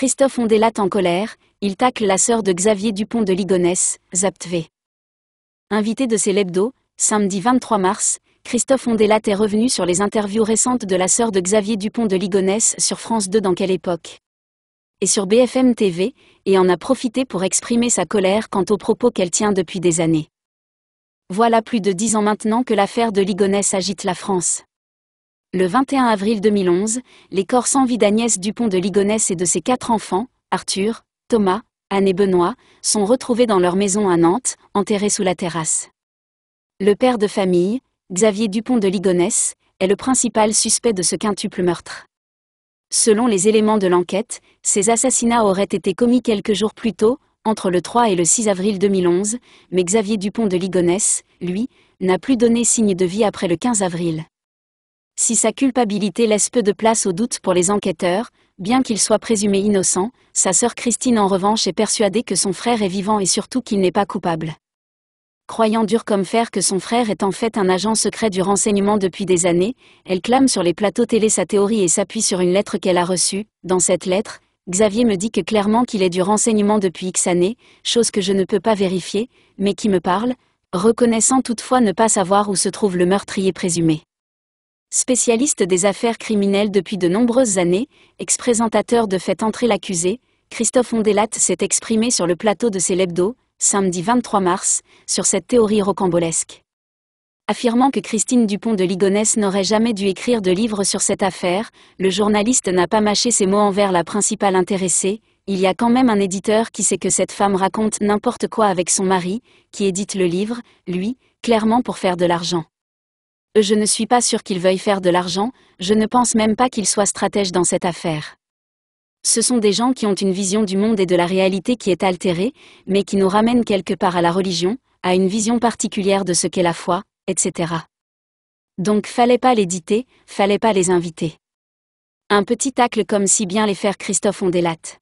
Christophe Ondelat en colère, il tacle la sœur de Xavier Dupont de Ligonnès, zaptv Invité de ses samedi 23 mars, Christophe Ondelat est revenu sur les interviews récentes de la sœur de Xavier Dupont de Ligonnès sur France 2 dans quelle époque et sur BFM TV, et en a profité pour exprimer sa colère quant aux propos qu'elle tient depuis des années. Voilà plus de dix ans maintenant que l'affaire de Ligonnès agite la France. Le 21 avril 2011, les corps sans vie d'Agnès Dupont de Ligonnès et de ses quatre enfants, Arthur, Thomas, Anne et Benoît, sont retrouvés dans leur maison à Nantes, enterrés sous la terrasse. Le père de famille, Xavier Dupont de Ligonnès, est le principal suspect de ce quintuple meurtre. Selon les éléments de l'enquête, ces assassinats auraient été commis quelques jours plus tôt, entre le 3 et le 6 avril 2011, mais Xavier Dupont de Ligonnès, lui, n'a plus donné signe de vie après le 15 avril. Si sa culpabilité laisse peu de place au doute pour les enquêteurs, bien qu'il soit présumé innocent, sa sœur Christine en revanche est persuadée que son frère est vivant et surtout qu'il n'est pas coupable. Croyant dur comme fer que son frère est en fait un agent secret du renseignement depuis des années, elle clame sur les plateaux télé sa théorie et s'appuie sur une lettre qu'elle a reçue. Dans cette lettre, Xavier me dit que clairement qu'il est du renseignement depuis X années, chose que je ne peux pas vérifier, mais qui me parle, reconnaissant toutefois ne pas savoir où se trouve le meurtrier présumé. Spécialiste des affaires criminelles depuis de nombreuses années, ex-présentateur de Fait entrer l'accusé, Christophe Ondelat s'est exprimé sur le plateau de lebdos, samedi 23 mars, sur cette théorie rocambolesque. Affirmant que Christine Dupont de Ligonnès n'aurait jamais dû écrire de livre sur cette affaire, le journaliste n'a pas mâché ses mots envers la principale intéressée, il y a quand même un éditeur qui sait que cette femme raconte n'importe quoi avec son mari, qui édite le livre, lui, clairement pour faire de l'argent. Je ne suis pas sûr qu'ils veuillent faire de l'argent, je ne pense même pas qu'ils soient stratèges dans cette affaire. Ce sont des gens qui ont une vision du monde et de la réalité qui est altérée, mais qui nous ramènent quelque part à la religion, à une vision particulière de ce qu'est la foi, etc. Donc fallait pas les diter, fallait pas les inviter. Un petit tacle comme si bien les faire Christophe lattes.